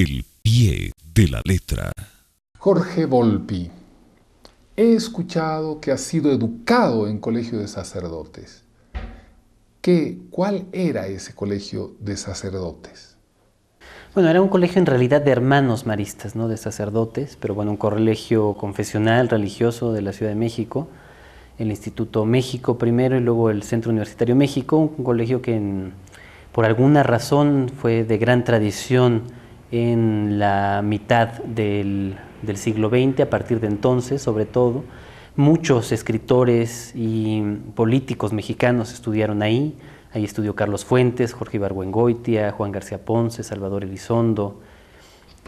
El pie de la letra. Jorge Volpi. He escuchado que has sido educado en colegio de sacerdotes. ¿Qué, ¿Cuál era ese colegio de sacerdotes? Bueno, era un colegio en realidad de hermanos maristas, no de sacerdotes, pero bueno, un colegio confesional, religioso de la Ciudad de México, el Instituto México primero y luego el Centro Universitario México, un colegio que por alguna razón fue de gran tradición en la mitad del, siglo XX, a partir de entonces sobre todo. Muchos escritores y políticos mexicanos estudiaron ahí. Ahí estudió Carlos Fuentes, Jorge Ibargüengoitia, Juan García Ponce, Salvador Elizondo,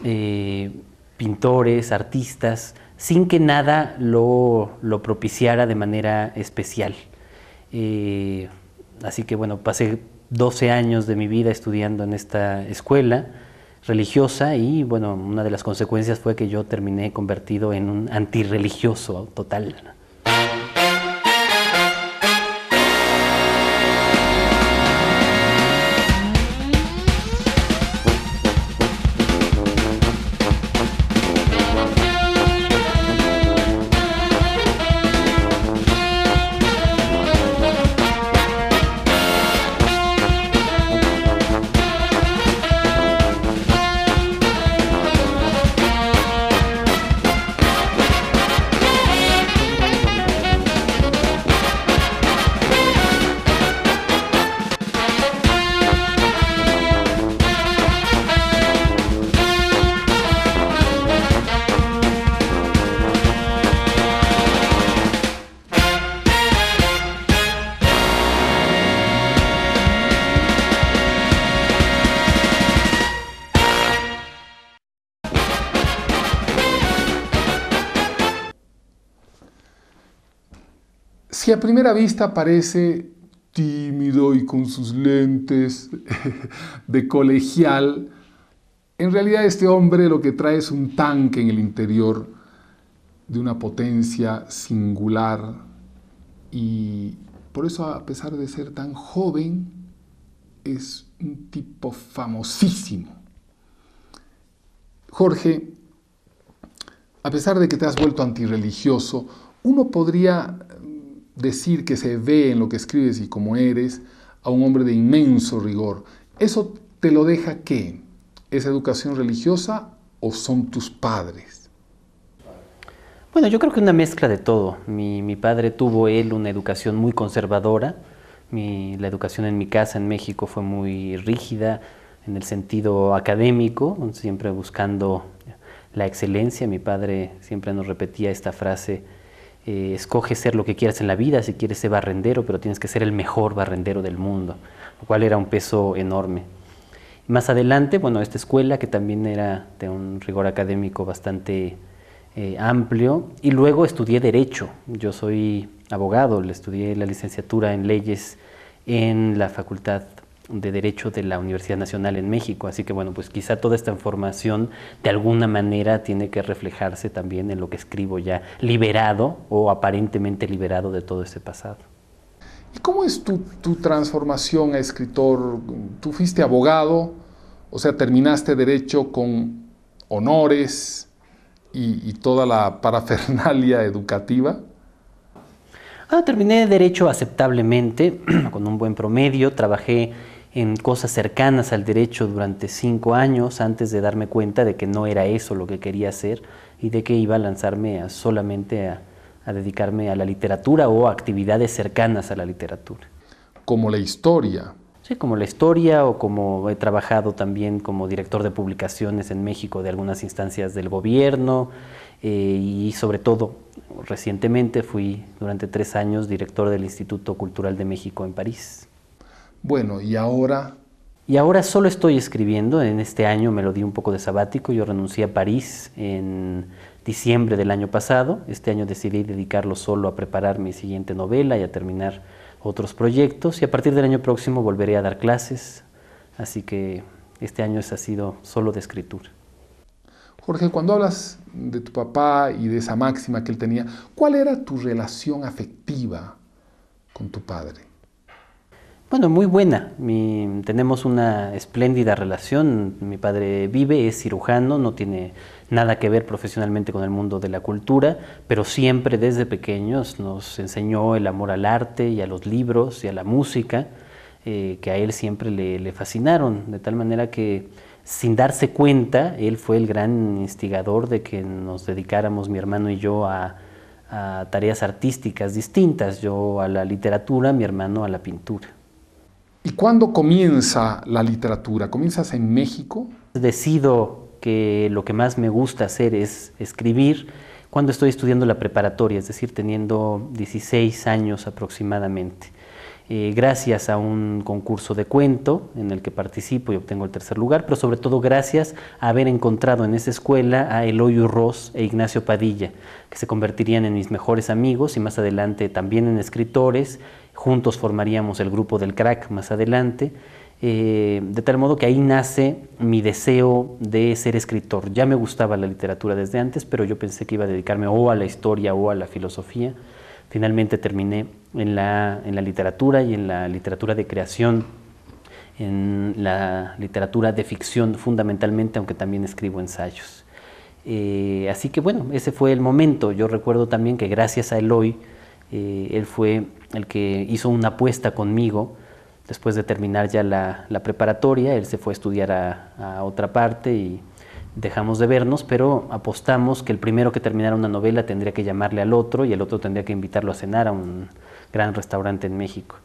eh, pintores, artistas, sin que nada lo, propiciara de manera especial. Eh, así que bueno, pasé 12 años de mi vida estudiando en esta escuela religiosa y bueno, una de las consecuencias fue que yo terminé convertido en un antirreligioso total. a primera vista parece tímido y con sus lentes de colegial, en realidad este hombre lo que trae es un tanque en el interior de una potencia singular y por eso a pesar de ser tan joven es un tipo famosísimo. Jorge, a pesar de que te has vuelto antirreligioso, uno podría decir que se ve en lo que escribes y como eres a un hombre de inmenso rigor. ¿Eso te lo deja qué? ¿Es educación religiosa o son tus padres? Bueno, yo creo que una mezcla de todo. Mi, padre tuvo él una educación muy conservadora. la educación en mi casa en México fue muy rígida en el sentido académico, siempre buscando la excelencia. Mi padre siempre nos repetía esta frase eh, escoge ser lo que quieras en la vida, si quieres ser barrendero, pero tienes que ser el mejor barrendero del mundo, lo cual era un peso enorme. Más adelante, bueno, esta escuela que también era de un rigor académico bastante eh, amplio, y luego estudié Derecho. Yo soy abogado, le estudié la licenciatura en leyes en la Facultad de Derecho de la Universidad Nacional en México. Así que bueno, pues quizá toda esta información de alguna manera tiene que reflejarse también en lo que escribo ya liberado o aparentemente liberado de todo ese pasado. ¿Y cómo es tu, transformación a escritor? Tú fuiste abogado, o sea, terminaste derecho con honores y, toda la parafernalia educativa. Ah, terminé derecho aceptablemente, con un buen promedio, trabajé en cosas cercanas al derecho durante cinco años antes de darme cuenta de que no era eso lo que quería hacer y de que iba a lanzarme solamente a, dedicarme a la literatura o a actividades cercanas a la literatura. Como la historia. Sí, como la historia o como he trabajado también como director de publicaciones en México de algunas instancias del gobierno eh, y sobre todo recientemente fui durante tres años director del Instituto Cultural de México en París. Bueno, y ahora... Y ahora solo estoy escribiendo, en este año me lo di un poco de sabático, yo renuncié a París en diciembre del año pasado, este año decidí dedicarlo solo a preparar mi siguiente novela y a terminar otros proyectos y a partir del año próximo volveré a dar clases, así que este año ha sido solo de escritura. Jorge, cuando hablas de tu papá y de esa máxima que él tenía, ¿cuál era tu relación afectiva con tu padre? Bueno, muy buena. tenemos una espléndida relación. Mi padre vive, es cirujano, no tiene nada que ver profesionalmente con el mundo de la cultura, pero siempre desde pequeños nos enseñó el amor al arte y a los libros y a la música, eh, que a él siempre le, fascinaron, de tal manera que sin darse cuenta, él fue el gran instigador de que nos dedicáramos, mi hermano y yo, a tareas artísticas distintas, yo a la literatura, mi hermano a la pintura. ¿Y cuándo comienza la literatura? ¿Comienzas en México? Decido que lo que más me gusta hacer es escribir cuando estoy estudiando la preparatoria, es decir, teniendo 16 años aproximadamente. Eh, gracias a un concurso de cuento en el que participo y obtengo el tercer lugar, pero sobre todo gracias a haber encontrado en esa escuela a Eloy Ross e Ignacio Padilla, que se convertirían en mis mejores amigos y más adelante también en escritores. Juntos formaríamos el grupo del crack más adelante. Eh, de tal modo que ahí nace mi deseo de ser escritor. Ya me gustaba la literatura desde antes, pero yo pensé que iba a dedicarme o a la historia o a la filosofía. Finalmente terminé en la, literatura y en la literatura de creación, en la literatura de ficción fundamentalmente, aunque también escribo ensayos. Eh, así que bueno, ese fue el momento. Yo recuerdo también que gracias a Eloy, eh, él fue el que hizo una apuesta conmigo. Después de terminar ya la, preparatoria, él se fue a estudiar a, a otra parte y dejamos de vernos, pero apostamos que el primero que terminara una novela tendría que llamarle al otro y el otro tendría que invitarlo a cenar a un gran restaurante en México.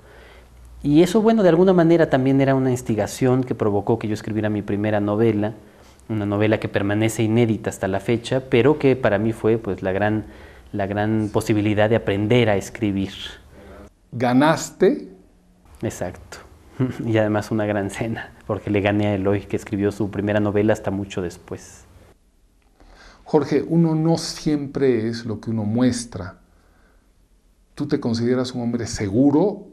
Y eso, bueno, de alguna manera también era una instigación que provocó que yo escribiera mi primera novela, una novela que permanece inédita hasta la fecha, pero que para mí fue pues la gran, la gran posibilidad de aprender a escribir. ¿Ganaste? Exacto. y además una gran cena, porque le gané a Eloy, que escribió su primera novela hasta mucho después. Jorge, uno no siempre es lo que uno muestra. ¿Tú te consideras un hombre seguro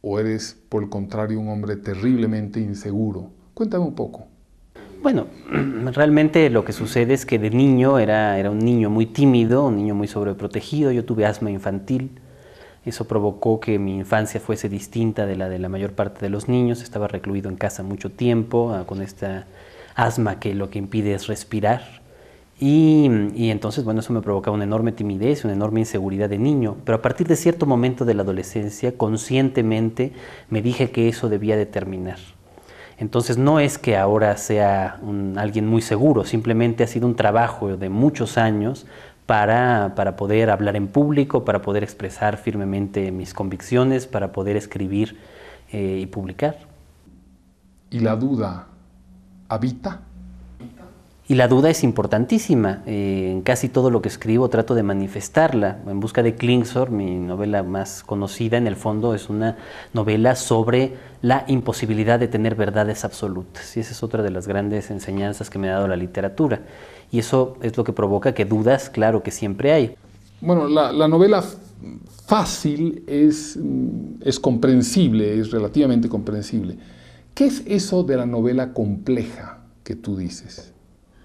o eres, por el contrario, un hombre terriblemente inseguro? Cuéntame un poco. Bueno, realmente lo que sucede es que de niño era, era un niño muy tímido, un niño muy sobreprotegido, yo tuve asma infantil, eso provocó que mi infancia fuese distinta de la de la mayor parte de los niños. Estaba recluido en casa mucho tiempo ah, con esta asma que lo que impide es respirar. Y, entonces, bueno, eso me provocaba una enorme timidez, una enorme inseguridad de niño. Pero a partir de cierto momento de la adolescencia, conscientemente me dije que eso debía terminar. Entonces no es que ahora sea alguien muy seguro, simplemente ha sido un trabajo de muchos años para, poder hablar en público, para poder expresar firmemente mis convicciones, para poder escribir eh, y publicar. ¿Y la duda habita? Y la duda es importantísima. Eh, en casi todo lo que escribo trato de manifestarla. En busca de Klingsor, mi novela más conocida, en el fondo es una novela sobre la imposibilidad de tener verdades absolutas. Y esa es otra de las grandes enseñanzas que me ha dado la literatura. Y eso es lo que provoca que dudas, claro que siempre hay. Bueno, la, novela fácil mm, es comprensible, es relativamente comprensible. ¿Qué es eso de la novela compleja que tú dices?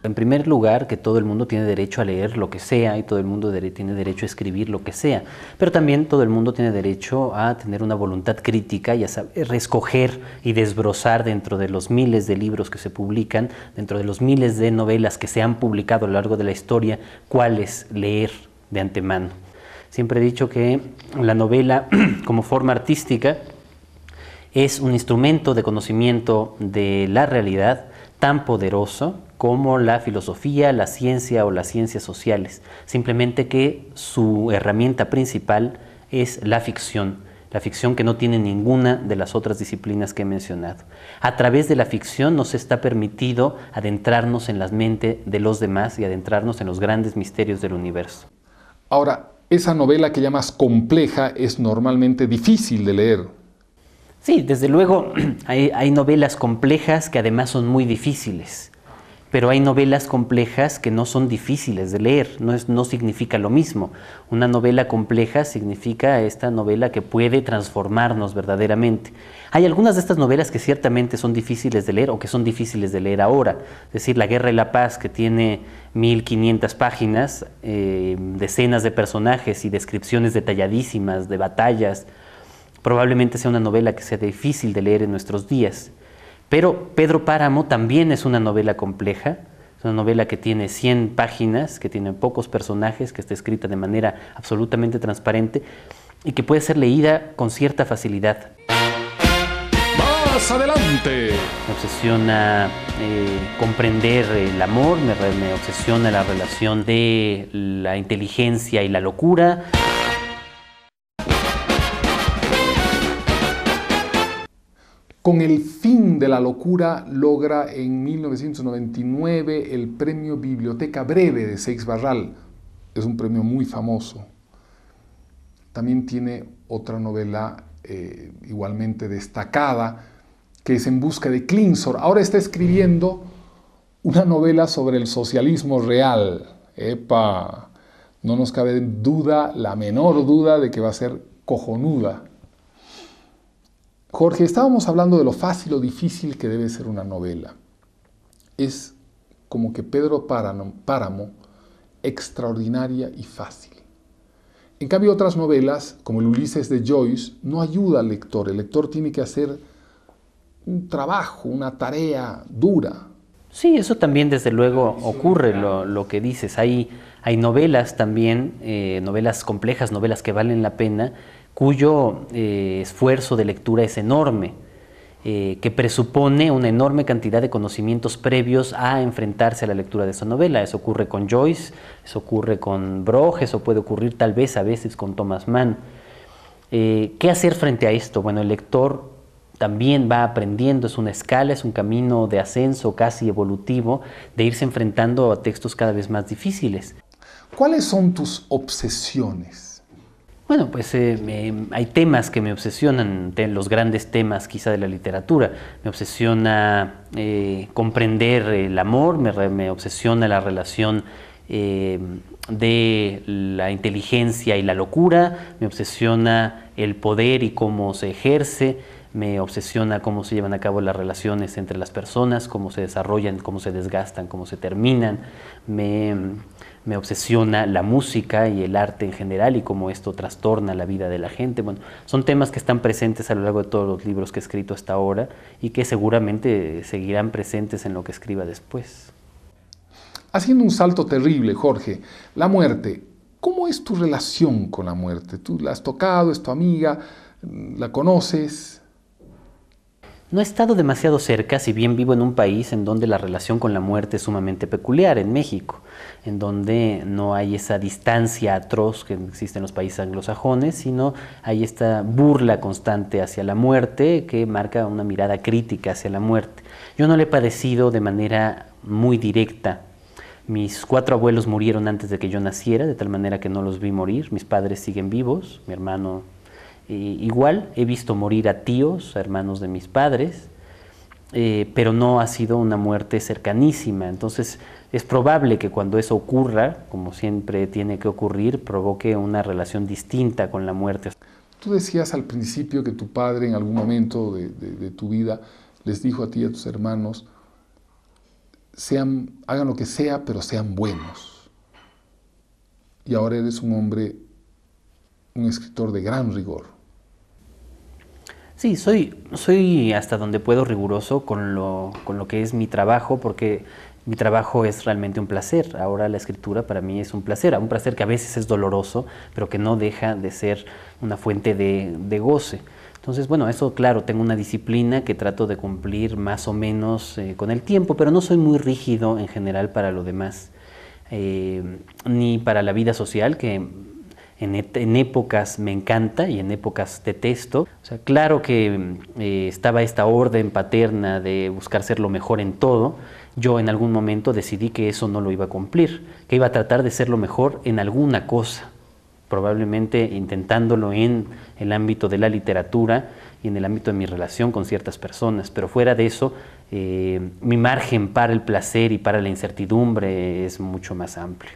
En primer lugar, que todo el mundo tiene derecho a leer lo que sea y todo el mundo tiene derecho a escribir lo que sea, pero también todo el mundo tiene derecho a tener una voluntad crítica y a saber eh, escoger y desbrozar dentro de los miles de libros que se publican, dentro de los miles de novelas que se han publicado a lo largo de la historia, cuáles leer de antemano. Siempre he dicho que la novela como forma artística es un instrumento de conocimiento de la realidad tan poderoso como la filosofía, la ciencia o las ciencias sociales, simplemente que su herramienta principal es la ficción, la ficción que no tiene ninguna de las otras disciplinas que he mencionado. A través de la ficción nos está permitido adentrarnos en la mente de los demás y adentrarnos en los grandes misterios del universo. Ahora, esa novela que llamas compleja es normalmente difícil de leer. Sí, desde luego hay novelas complejas que además son muy difíciles pero hay novelas complejas que no son difíciles de leer, no, significa lo mismo. Una novela compleja significa esta novela que puede transformarnos verdaderamente. Hay algunas de estas novelas que ciertamente son difíciles de leer o que son difíciles de leer ahora, es decir, La Guerra y la Paz, que tiene 1500 páginas, eh, decenas de personajes y descripciones detalladísimas de batallas, probablemente sea una novela que sea difícil de leer en nuestros días. Pero Pedro Páramo también es una novela compleja, es una novela que tiene 100 páginas, que tiene pocos personajes, que está escrita de manera absolutamente transparente y que puede ser leída con cierta facilidad. Más adelante. Me obsesiona eh, comprender el amor, me, me obsesiona la relación de la inteligencia y la locura. Con el fin de la locura logra en 1999 el premio Biblioteca Breve de Seix Barral. Es un premio muy famoso. También tiene otra novela eh, igualmente destacada que es En busca de Clinsor. Ahora está escribiendo una novela sobre el socialismo real. Epa, no nos cabe duda, la menor duda de que va a ser cojonuda. Jorge, estábamos hablando de lo fácil o difícil que debe ser una novela. Es como que Pedro Páramo, extraordinaria y fácil. En cambio, otras novelas, como el Ulises de Joyce, no ayuda al lector. El lector tiene que hacer un trabajo, una tarea dura. Sí, eso también desde luego ocurre, lo, que dices. Hay, hay novelas también, eh, novelas complejas, novelas que valen la pena, cuyo eh, esfuerzo de lectura es enorme, eh, que presupone una enorme cantidad de conocimientos previos a enfrentarse a la lectura de esa novela. Eso ocurre con Joyce, eso ocurre con Brog, eso puede ocurrir tal vez a veces con Thomas Mann. Eh, ¿Qué hacer frente a esto? Bueno, el lector también va aprendiendo, es una escala, es un camino de ascenso casi evolutivo, de irse enfrentando a textos cada vez más difíciles. ¿Cuáles son tus obsesiones? Bueno, pues eh, hay temas que me obsesionan, los grandes temas quizá de la literatura. Me obsesiona eh, comprender el amor, me, me obsesiona la relación eh, de la inteligencia y la locura, me obsesiona el poder y cómo se ejerce, me obsesiona cómo se llevan a cabo las relaciones entre las personas, cómo se desarrollan, cómo se desgastan, cómo se terminan. Me me obsesiona la música y el arte en general y cómo esto trastorna la vida de la gente. Bueno, son temas que están presentes a lo largo de todos los libros que he escrito hasta ahora y que seguramente seguirán presentes en lo que escriba después. Haciendo un salto terrible, Jorge, la muerte. ¿Cómo es tu relación con la muerte? ¿Tú la has tocado? ¿Es tu amiga? ¿La conoces? No he estado demasiado cerca, si bien vivo en un país en donde la relación con la muerte es sumamente peculiar, en México, en donde no hay esa distancia atroz que existe en los países anglosajones, sino hay esta burla constante hacia la muerte que marca una mirada crítica hacia la muerte. Yo no le he padecido de manera muy directa. Mis cuatro abuelos murieron antes de que yo naciera, de tal manera que no los vi morir. Mis padres siguen vivos, mi hermano eh, igual he visto morir a tíos, hermanos de mis padres, eh, pero no ha sido una muerte cercanísima. Entonces es probable que cuando eso ocurra, como siempre tiene que ocurrir, provoque una relación distinta con la muerte. Tú decías al principio que tu padre en algún momento de, de tu vida les dijo a ti y a tus hermanos, sean, hagan lo que sea, pero sean buenos. Y ahora eres un hombre, un escritor de gran rigor Sí, soy, soy hasta donde puedo riguroso con lo, con lo que es mi trabajo, porque mi trabajo es realmente un placer. Ahora la escritura para mí es un placer, un placer que a veces es doloroso, pero que no deja de ser una fuente de, goce. Entonces, bueno, eso claro, tengo una disciplina que trato de cumplir más o menos eh, con el tiempo, pero no soy muy rígido en general para lo demás, eh, ni para la vida social, que en, épocas me encanta y en épocas detesto. O sea, claro que mm, eh, estaba esta orden paterna de buscar ser lo mejor en todo. Yo en algún momento decidí que eso no lo iba a cumplir, que iba a tratar de ser lo mejor en alguna cosa, probablemente intentándolo en el ámbito de la literatura y en el ámbito de mi relación con ciertas personas, pero fuera de eso, eh, mi margen para el placer y para la incertidumbre es mucho más amplio.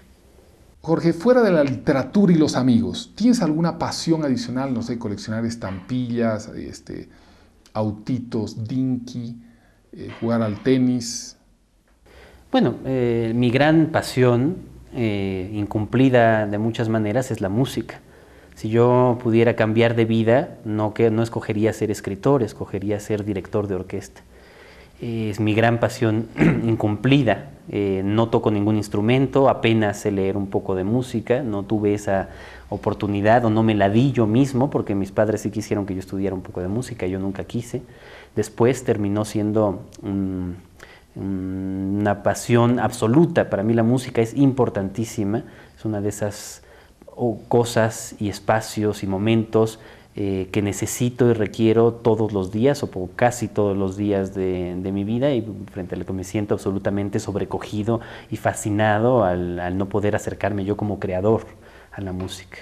Jorge, fuera de la literatura y los amigos, ¿tienes alguna pasión adicional? No sé, coleccionar estampillas, este, autitos, dinky, eh, jugar al tenis. Bueno, eh, mi gran pasión, eh, incumplida de muchas maneras, es la música. Si yo pudiera cambiar de vida, no, que, no escogería ser escritor, escogería ser director de orquesta. Eh, es mi gran pasión incumplida. Eh, no toco ningún instrumento, apenas sé leer un poco de música, no tuve esa oportunidad o no me la di yo mismo porque mis padres sí quisieron que yo estudiara un poco de música, yo nunca quise. Después terminó siendo una pasión absoluta, para mí la música es importantísima, es una de esas oh, cosas y espacios y momentos eh, que necesito y requiero todos los días o casi todos los días de, mi vida y frente a lo que me siento absolutamente sobrecogido y fascinado al, no poder acercarme yo como creador a la música.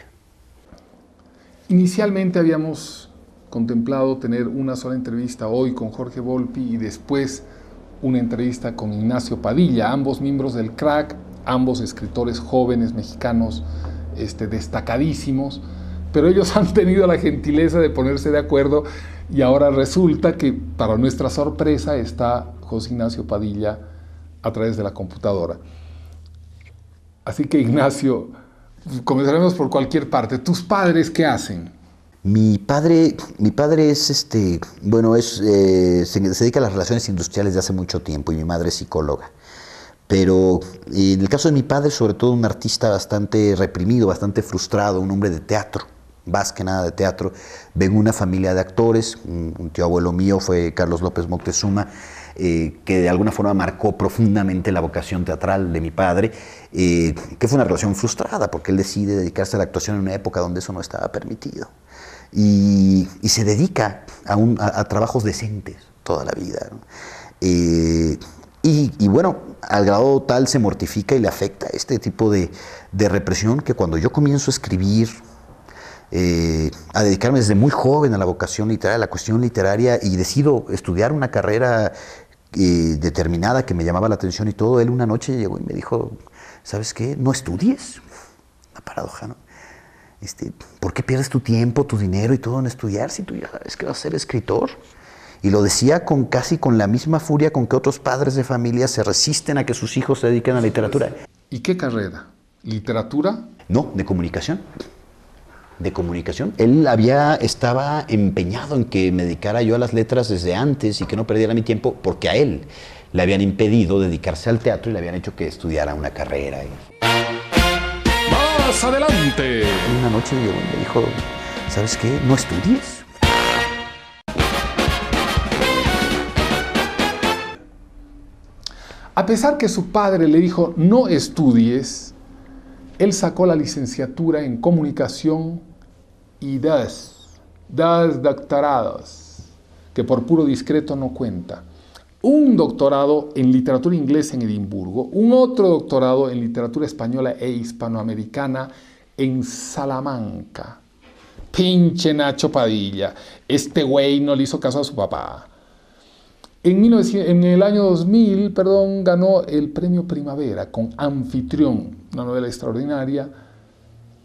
Inicialmente habíamos contemplado tener una sola entrevista hoy con Jorge Volpi y después una entrevista con Ignacio Padilla, ambos miembros del crack, ambos escritores jóvenes mexicanos este, destacadísimos. Pero ellos han tenido la gentileza de ponerse de acuerdo y ahora resulta que para nuestra sorpresa está José Ignacio Padilla a través de la computadora. Así que Ignacio, comenzaremos por cualquier parte. ¿Tus padres qué hacen? Mi padre, mi padre es este, bueno, es, eh, se, se, dedica a las relaciones industriales de hace mucho tiempo y mi madre es psicóloga. Pero en el caso de mi padre, sobre todo un artista bastante reprimido, bastante frustrado, un hombre de teatro más que nada de teatro, vengo una familia de actores, un, tío abuelo mío fue Carlos López Moctezuma, eh, que de alguna forma marcó profundamente la vocación teatral de mi padre, eh, que fue una relación frustrada, porque él decide dedicarse a la actuación en una época donde eso no estaba permitido. Y, se dedica a, trabajos decentes toda la vida. Eh, y, bueno, al grado tal se mortifica y le afecta este tipo de, de represión que cuando yo comienzo a escribir eh, a dedicarme desde muy joven a la vocación literaria, a la cuestión literaria, y decido estudiar una carrera eh, determinada que me llamaba la atención y todo, él una noche llegó y me dijo, ¿sabes qué? No estudies. Una paradoja, ¿no? Este, ¿Por qué pierdes tu tiempo, tu dinero y todo en estudiar si tú ya sabes que vas a ser escritor? Y lo decía con casi con la misma furia con que otros padres de familia se resisten a que sus hijos se dediquen a la literatura. ¿Y qué carrera? ¿Literatura? No, de comunicación de comunicación. Él había, estaba empeñado en que me dedicara yo a las letras desde antes y que no perdiera mi tiempo porque a él le habían impedido dedicarse al teatro y le habían hecho que estudiara una carrera. Más adelante. Una noche me dijo, ¿sabes qué? No estudies. A pesar que su padre le dijo no estudies, él sacó la licenciatura en comunicación y das, das doctorados, que por puro discreto no cuenta. Un doctorado en literatura inglesa en Edimburgo, un otro doctorado en literatura española e hispanoamericana en Salamanca. Pinche Nacho Padilla, este güey no le hizo caso a su papá. En, en, el año 2000, perdón, ganó el premio Primavera con Anfitrión, una novela extraordinaria,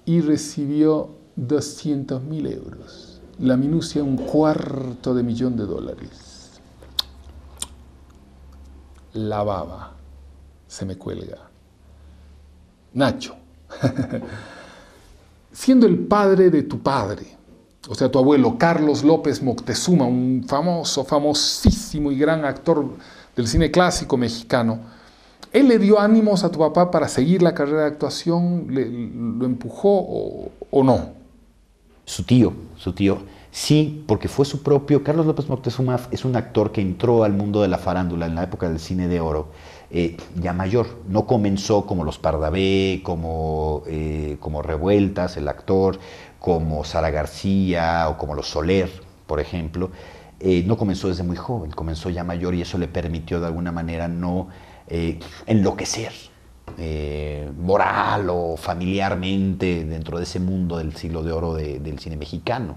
y recibió 200 mil euros. La minucia, un cuarto de millón de dólares. La baba se me cuelga. Nacho, siendo el padre de tu padre, o sea, tu abuelo Carlos López Moctezuma, un famoso, famosísimo y gran actor del cine clásico mexicano, él le dio ánimos a tu papá para seguir la carrera de actuación, le, lo empujó o no su tío, su tío, sí, porque fue su propio, Carlos López Moctezuma es un actor que entró al mundo de la farándula en la época del cine de oro, eh, ya mayor, no comenzó como Los Pardavé, como, eh, como Revueltas, el actor, como Sara García o como Los Soler, por ejemplo, eh, no comenzó desde muy joven, comenzó ya mayor y eso le permitió de alguna manera no enloquecer, eh, moral o familiarmente dentro de ese mundo del siglo de oro del cine mexicano.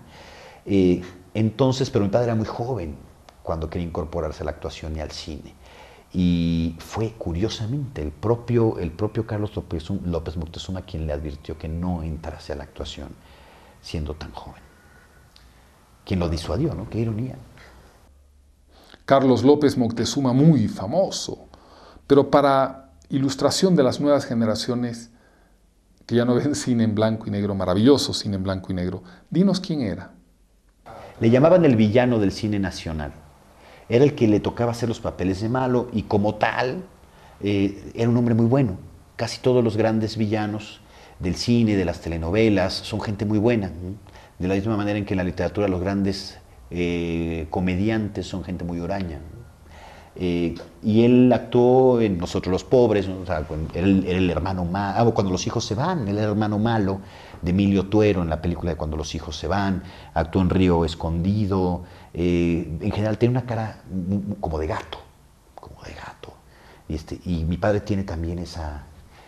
Eh, entonces, pero mi padre era muy joven cuando quería incorporarse a la actuación y al cine. Y fue curiosamente el propio, el propio Carlos López, López Moctezuma quien le advirtió que no entrase a la actuación siendo tan joven. Quien lo disuadió, ¿no? Qué ironía. Carlos López Moctezuma muy famoso, pero para ilustración de las nuevas generaciones que ya no ven cine en blanco y negro, maravilloso cine en blanco y negro. Dinos quién era. Le llamaban el villano del cine nacional. Era el que le tocaba hacer los papeles de malo y como tal eh, era un hombre muy bueno. Casi todos los grandes villanos del cine, de las telenovelas, son gente muy buena. De la misma manera en que en la literatura los grandes eh, comediantes son gente muy oraña. Eh, y él actuó en Nosotros los Pobres, era el, hermano malo, ah, cuando los hijos se van, el hermano malo de Emilio Tuero en la película de Cuando los hijos se van, actuó en Río Escondido, eh, en general tiene una cara como de gato, como de gato. Y, este, mi padre tiene también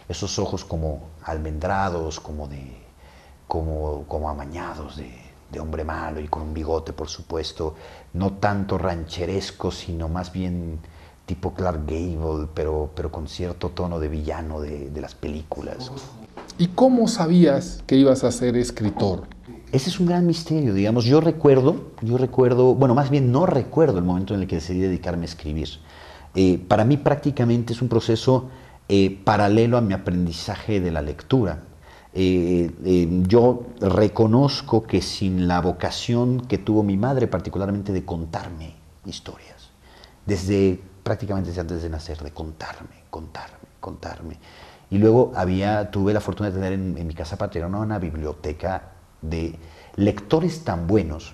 esos ojos como almendrados, como, de, como amañados de de hombre malo y con un bigote, por supuesto, no tanto rancheresco, sino más bien tipo Clark Gable, pero, pero con cierto tono de villano de, las películas. ¿Y cómo sabías que ibas a ser escritor? Ese es un gran misterio, digamos. Yo recuerdo, yo recuerdo, bueno, más bien no recuerdo el momento en el que decidí dedicarme a escribir. Eh, para mí prácticamente es un proceso eh, paralelo a mi aprendizaje de la lectura. Eh, eh, yo reconozco que sin la vocación que tuvo mi madre, particularmente de contarme historias, desde prácticamente desde antes de nacer, de contarme, contarme, contarme. Y luego había, tuve la fortuna de tener en, mi casa paterna una biblioteca de lectores tan buenos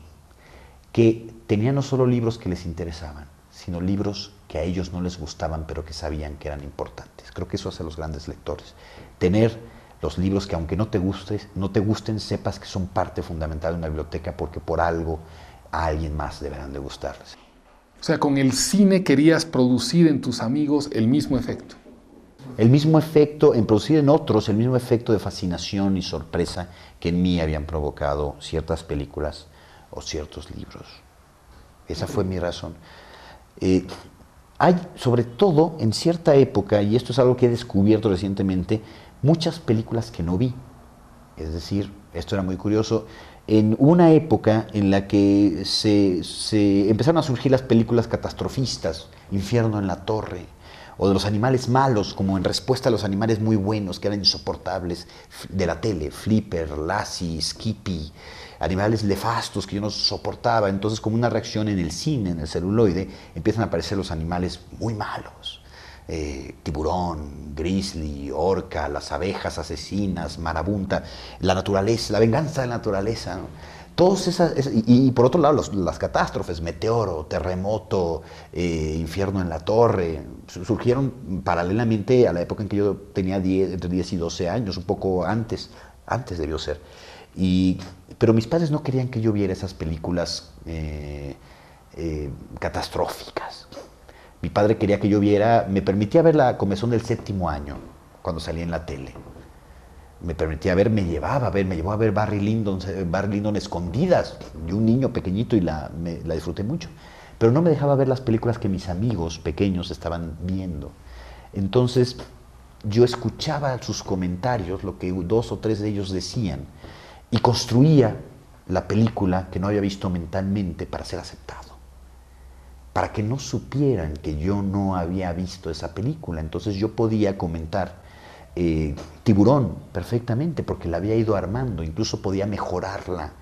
que tenían no solo libros que les interesaban, sino libros que a ellos no les gustaban, pero que sabían que eran importantes. Creo que eso hace a los grandes lectores. Tener los libros que aunque no te, gustes, no te gusten, sepas que son parte fundamental de una biblioteca porque por algo a alguien más deberán de gustarles. O sea, con el cine querías producir en tus amigos el mismo efecto. El mismo efecto, en producir en otros, el mismo efecto de fascinación y sorpresa que en mí habían provocado ciertas películas o ciertos libros. Esa fue mi razón. Eh, hay, sobre todo en cierta época, y esto es algo que he descubierto recientemente, muchas películas que no vi. Es decir, esto era muy curioso, en una época en la que se, empezaron a surgir las películas catastrofistas, Infierno en la Torre, o de los animales malos, como en respuesta a los animales muy buenos que eran insoportables de la tele, Flipper, Lassie, Skippy, animales nefastos que yo no soportaba. Entonces, como una reacción en el cine, en el celuloide, empiezan a aparecer los animales muy malos. Eh, tiburón, grizzly, orca, las abejas asesinas, marabunta, la naturaleza, la venganza de la naturaleza. Todos esas, y, por otro lado, las catástrofes, meteoro, terremoto, eh, infierno en la torre, surgieron paralelamente a la época en que yo tenía entre 10 y 12 años, un poco antes, antes debió ser. Y, pero mis padres no querían que yo viera esas películas eh, catastróficas mi padre quería que yo viera, me permitía ver la comezón del séptimo año, cuando salía en la tele. Me permitía ver, me llevaba a ver, me llevó a ver Barry Lyndon, eh, Barry Lyndon escondidas. de un niño pequeñito y la, la disfruté mucho. Pero no me dejaba ver las películas que mis amigos pequeños estaban viendo. Entonces, yo escuchaba sus comentarios, lo que dos o tres de ellos decían, y construía la película que no había visto mentalmente para ser aceptada para que no supieran que yo no había visto esa película. Entonces yo podía comentar eh, Tiburón perfectamente, porque la había ido armando, incluso podía mejorarla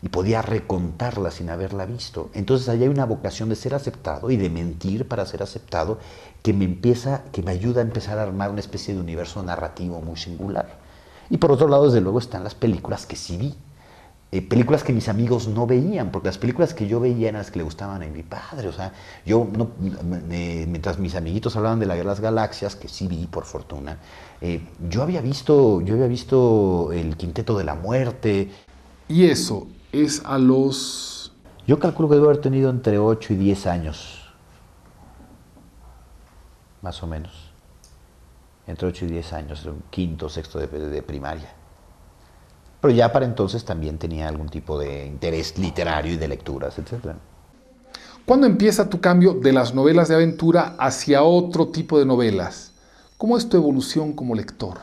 y podía recontarla sin haberla visto. Entonces ahí hay una vocación de ser aceptado y de mentir para ser aceptado que me empieza, que me ayuda a empezar a armar una especie de universo narrativo muy singular. Y por otro lado, desde luego, están las películas que sí vi, eh, películas que mis amigos no veían, porque las películas que yo veía eran las que le gustaban a mi padre. O sea, yo, mientras mis amiguitos hablaban de la de las Galaxias, que sí vi, por fortuna, eh, yo, había visto, yo había visto El Quinteto de la Muerte. ¿Y eso es a los...? Yo calculo que debo haber tenido entre 8 y 10 años. Más o menos. Entre 8 y 10 años, quinto, sexto de primaria. Pero ya para entonces también tenía algún tipo de interés literario y de lecturas, etc. ¿Cuándo empieza tu cambio de las novelas de aventura hacia otro tipo de novelas? ¿Cómo es tu evolución como lector?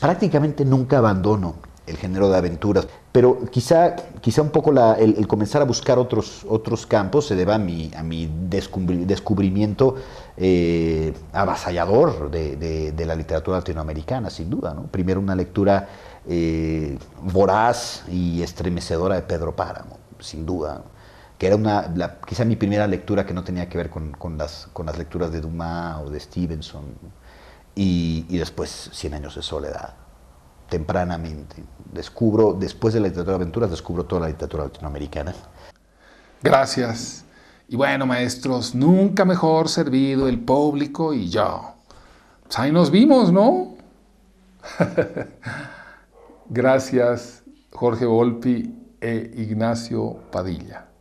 Prácticamente nunca abandono el género de aventuras, pero quizá, quizá un poco el, comenzar a buscar otros, otros campos se deba a mi, a mi descubrimiento eh, avasallador de, la literatura latinoamericana, sin duda. Primero una lectura eh, voraz y estremecedora de Pedro Páramo, sin duda, que era una, quizá mi primera lectura que no tenía que ver con, las, con las lecturas de Dumas o de Stevenson, y, después 100 años de soledad, tempranamente. Descubro, después de la literatura de aventuras, descubro toda la literatura latinoamericana. Gracias. Y bueno, maestros, nunca mejor servido el público y yo. Pues ahí nos vimos, ¿no? Gracias, Jorge Volpi e Ignacio Padilla.